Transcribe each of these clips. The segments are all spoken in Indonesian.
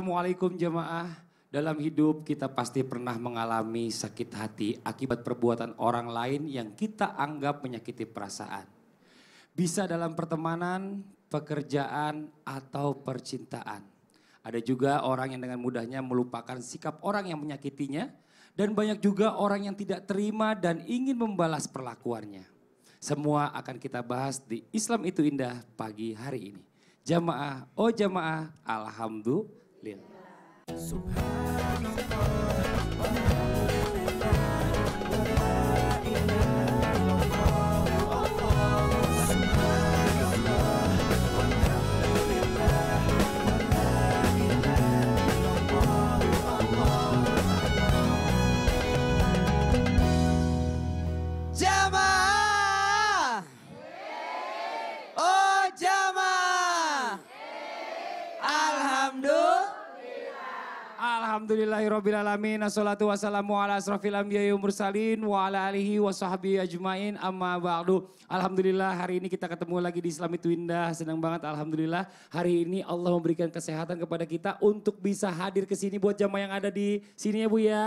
Assalamualaikum jemaah. Dalam hidup kita pasti pernah mengalami sakit hati akibat perbuatan orang lain yang kita anggap menyakiti perasaan. Bisa dalam pertemanan, pekerjaan, atau percintaan. Ada juga orang yang dengan mudahnya melupakan sikap orang yang menyakitinya dan banyak juga orang yang tidak terima dan ingin membalas perlakuannya. Semua akan kita bahas di Islam itu Indah pagi hari ini. Jamaah, oh jamaah, alhamdulillah 练。Alhamdulillahirrabbilalamin. Assalatu wassalamu ala asrafil anbiya mursalin wa ala alihi wa sahbihi ajmain amma ba'du. Alhamdulillah hari ini kita ketemu lagi di Islami Indah. Senang banget Alhamdulillah. Hari ini Allah memberikan kesehatan kepada kita untuk bisa hadir ke sini buat jamaah yang ada di sini ya Bu ya. Iya.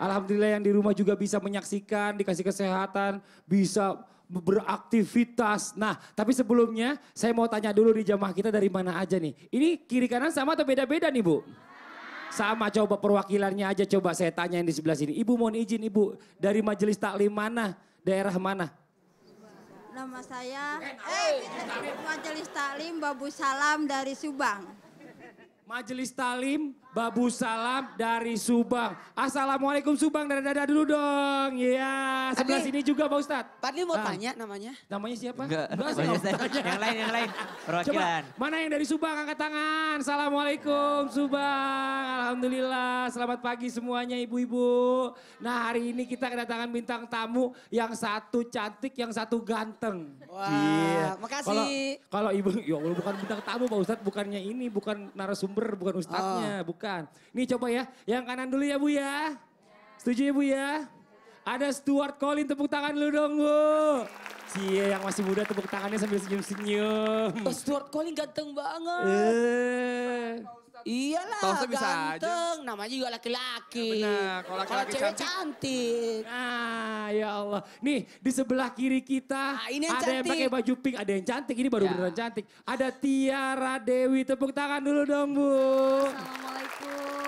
Alhamdulillah yang di rumah juga bisa menyaksikan, dikasih kesehatan, bisa beraktivitas. Nah, tapi sebelumnya saya mau tanya dulu di jamaah kita dari mana aja nih. Ini kiri kanan sama atau beda-beda nih Bu? Sama coba perwakilannya aja coba saya tanya yang di sebelah sini. Ibu mohon izin Ibu, dari majelis taklim mana? Daerah mana? Nama saya eh, Majelis Taklim Babu Salam dari Subang. Majelis Taklim Babu Salam dari Subang. Assalamualaikum Subang dari dada dulu dong. Iya, yeah. sebelah Adi, sini juga Pak Ustadz. Pak mau nah. tanya namanya. Namanya siapa? Enggak, Enggak namanya saya. yang lain, yang lain. Coba, mana yang dari Subang angkat tangan. Assalamualaikum Subang. Alhamdulillah, selamat pagi semuanya ibu-ibu. Nah hari ini kita kedatangan bintang tamu yang satu cantik, yang satu ganteng. Wah, yeah. makasih. Kalau ibu, ya Allah bukan bintang tamu Pak Ustadz, bukannya ini, bukan narasumber, bukan ustadznya. Oh. Nih coba ya, yang kanan dulu ya Bu ya. Setuju ya Bu ya? Ada Stuart Colin, tepuk tangan dulu dong Bu. Cie yang masih muda tepuk tangannya sambil senyum-senyum. Oh, Stuart Colin ganteng banget. Eh. Iyalah ganteng, bisa ganteng, aja. namanya juga laki-laki. Ya kalau laki cewek cantik. Nah, ya Allah. Nih, di sebelah kiri kita nah, ini yang ada cantik. yang pakai baju pink, ada yang cantik, ini baru ya. beneran cantik. Ada Tiara Dewi, tepuk tangan dulu dong, Bu.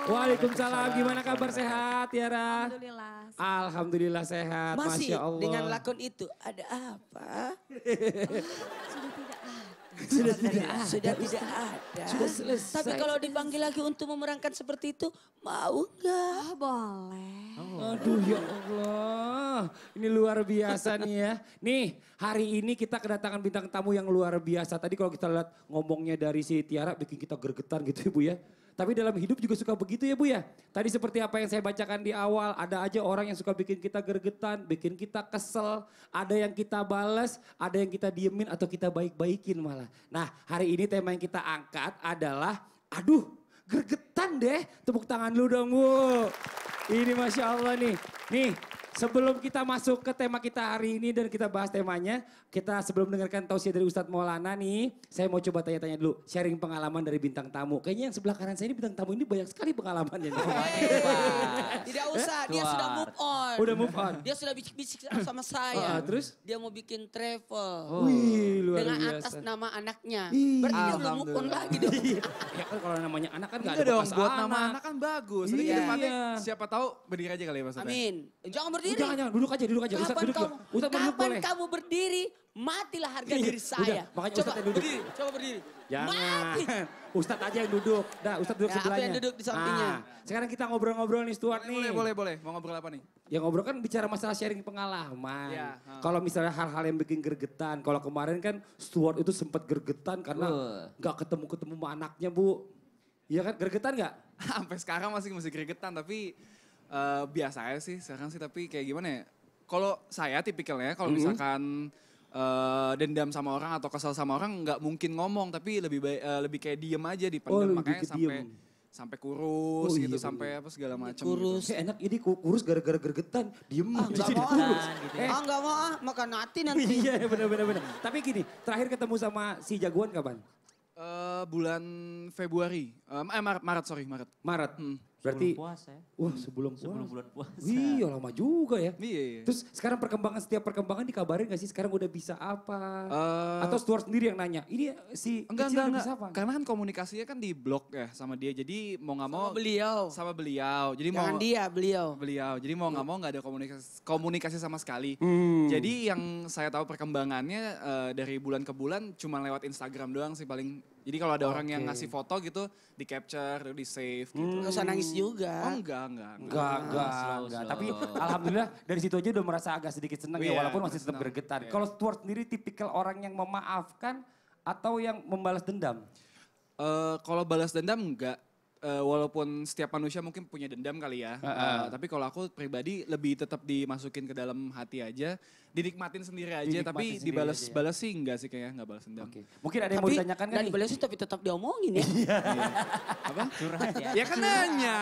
Waalaikumsalam. Gimana kabar sehat Tiara? Alhamdulillah. Alhamdulillah sehat. Masih Masya Allah. dengan lakon itu ada apa? Sudah tidak ada. Sudah tidak ada. Sudah tidak ada. Sudah selesai. Tapi kalau dipanggil lagi untuk memerankan seperti itu, mau nggak? Ah, boleh. Oh. Aduh ya Allah. Ini luar biasa nih ya. Nih hari ini kita kedatangan bintang tamu yang luar biasa. Tadi kalau kita lihat ngomongnya dari si Tiara bikin kita gergetan gitu ibu ya. Tapi dalam hidup juga suka begitu ya Bu ya. Tadi seperti apa yang saya bacakan di awal, ada aja orang yang suka bikin kita gergetan, bikin kita kesel, ada yang kita balas, ada yang kita diemin atau kita baik-baikin malah. Nah hari ini tema yang kita angkat adalah, aduh gergetan deh, tepuk tangan lu dong Bu. Ini Masya Allah nih, nih sebelum kita masuk ke tema kita hari ini dan kita bahas temanya, kita sebelum mendengarkan tausiah dari Ustadz Maulana nih, saya mau coba tanya-tanya dulu, sharing pengalaman dari bintang tamu. Kayaknya yang sebelah kanan saya ini bintang tamu ini banyak sekali pengalamannya. Tidak usah, dia sudah move on. Udah move on. Dia sudah bisik-bisik sama ah, saya. Ah, terus? Dia mau bikin travel. Oh. Wih, luar Dengan atas nama anaknya. Berarti dia belum move on lagi dong. Iya. ya kan kalau namanya anak kan gak ada dong, buat anak. nama anak kan bagus. Iya. siapa tahu berdiri aja kali ya Mas Amin. Jangan berdiri berdiri? Jangan, jangan, duduk aja, duduk aja. Kapan Ustaz, duduk kamu, Ustaz, kapan duduk boleh. kamu berdiri, matilah harga iya, diri saya. Udah, makanya coba, Ustaz yang duduk. Berdiri, coba berdiri. Jangan. Mati. Ustaz aja yang duduk. Nah, Ustaz duduk ya, sebelahnya. Aku yang duduk di ah, sampingnya. Nah, sekarang kita ngobrol-ngobrol nih Stuart boleh, nih. Boleh, boleh, boleh. Mau ngobrol apa nih? Ya ngobrol kan bicara masalah sharing pengalaman. Ya, Kalau misalnya hal-hal yang bikin gergetan. Kalau kemarin kan Stuart itu sempat gergetan karena nggak uh. ketemu-ketemu sama anaknya, Bu. Iya kan, gergetan nggak? Sampai sekarang masih masih gergetan, tapi uh, biasa aja sih sekarang sih tapi kayak gimana ya? Kalau saya tipikalnya kalau mm -hmm. misalkan uh, dendam sama orang atau kesal sama orang nggak mungkin ngomong tapi lebih baik uh, lebih kayak diem aja di oh, makanya sampai diem. sampai kurus oh, iya, gitu sampai apa segala macam gitu. kurus gitu. enak ini kurus gara-gara gergetan diem ah, jadi mau kurus ah, gitu. Ya. eh. ah nggak mau ah makan nanti nanti iya benar-benar benar tapi gini terakhir ketemu sama si jagoan kapan Uh, bulan Februari, uh, eh Maret, Maret sorry Maret. Maret. Hmm. Berarti sebelum puasa ya. Wah, sebelum puasa. Sebelum bulan puasa. Iya, lama juga ya. Iya, iya. Terus sekarang perkembangan setiap perkembangan dikabarin gak sih sekarang udah bisa apa? Uh, Atau Stuart sendiri yang nanya. Ini eh, si enggak, enggak, enggak. bisa apa? Karena kan komunikasinya kan di blog ya sama dia. Jadi mau nggak mau sama beliau. Sama beliau. Jadi Jangan mau dia, beliau. Beliau. Jadi mau nggak iya. mau nggak ada komunikasi komunikasi sama sekali. Hmm. Jadi yang saya tahu perkembangannya uh, dari bulan ke bulan cuma lewat Instagram doang sih paling jadi kalau ada orang yang ngasih foto gitu, di capture, di save gitu. Hmm. Gak usah nangis juga. Oh enggak, enggak. Enggak, enggak, enggak. enggak. Tapi alhamdulillah dari situ aja udah merasa agak sedikit senang yeah, ya oh, iya, walaupun masih tetap bergetar. Yeah. Kalau Stuart sendiri tipikal orang yang memaafkan atau yang membalas dendam? Uh, kalau balas dendam enggak, uh, walaupun setiap manusia mungkin punya dendam kali ya. Uh, uh. Uh, tapi kalau aku pribadi lebih tetap dimasukin ke dalam hati aja, dinikmatin sendiri aja. Dinikmatin tapi sendiri dibalas-balas ya. sih enggak sih kayaknya nggak balas dendam. Okay. Mungkin ada yang tapi, mau ditanyakan kan? dibalas sih tapi tetap diomongin ya. iya. Apa? Curhat ya. Ya kan nanya.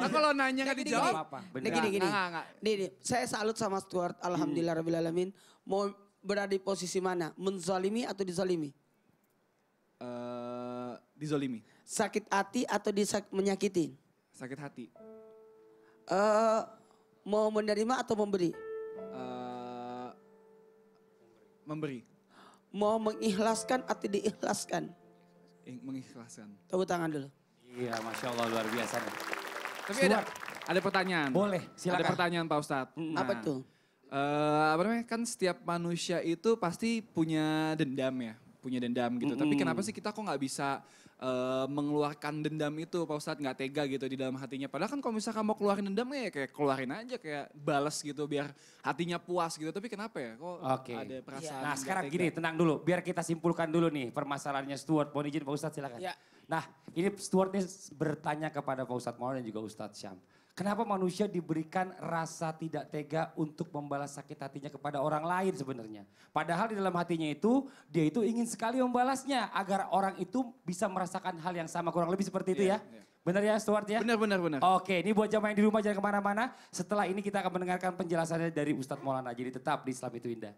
Nah kalau nanya nggak dijawab. Ini nah, gini gini. Nah, nah, nah. Nih, nih, saya salut sama Stuart. Alhamdulillah hmm. alamin. Mau berada di posisi mana? Menzalimi atau dizalimi? Uh, dizalimi sakit hati atau disak menyakiti? Sakit hati. Uh, mau menerima atau memberi? Uh, memberi. Mau mengikhlaskan atau diikhlaskan? Mengikhlaskan. Tepuk tangan dulu. Iya, Masya Allah luar biasa. Tapi ada, ada pertanyaan. Boleh, silakan. Ada pertanyaan Pak Ustadz. Nah, apa itu? Uh, apa namanya, kan setiap manusia itu pasti punya dendam ya punya dendam gitu. Mm -hmm. Tapi kenapa sih kita kok nggak bisa e, mengeluarkan dendam itu Pak Ustadz nggak tega gitu di dalam hatinya. Padahal kan kalau misalkan mau keluarin dendam ya kayak keluarin aja kayak balas gitu biar hatinya puas gitu. Tapi kenapa ya kok okay. ada perasaan ya. Nah sekarang tega? gini tenang dulu biar kita simpulkan dulu nih permasalahannya Stuart. Mohon izin Pak Ustadz silakan. Ya. Nah ini Stuart ini bertanya kepada Pak Ustadz Maul dan juga Ustadz Syam. Kenapa manusia diberikan rasa tidak tega untuk membalas sakit hatinya kepada orang lain sebenarnya? Padahal di dalam hatinya itu dia itu ingin sekali membalasnya agar orang itu bisa merasakan hal yang sama kurang lebih seperti itu yeah, ya. Yeah. Benar ya Stuart ya? Benar benar benar. Oke, ini buat jamaah yang di rumah jangan kemana-mana. Setelah ini kita akan mendengarkan penjelasannya dari Ustadz Maulana. Jadi tetap di Islam itu indah.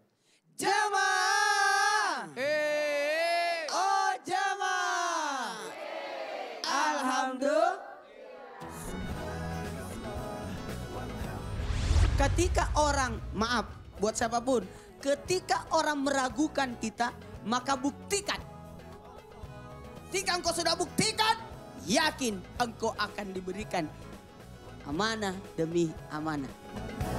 Jamaah. Hey. Oh jamaah. Hey. Alhamdulillah. Ketika orang, maaf buat siapapun, ketika orang meragukan kita, maka buktikan. Ketika engkau sudah buktikan, yakin engkau akan diberikan amanah demi amanah.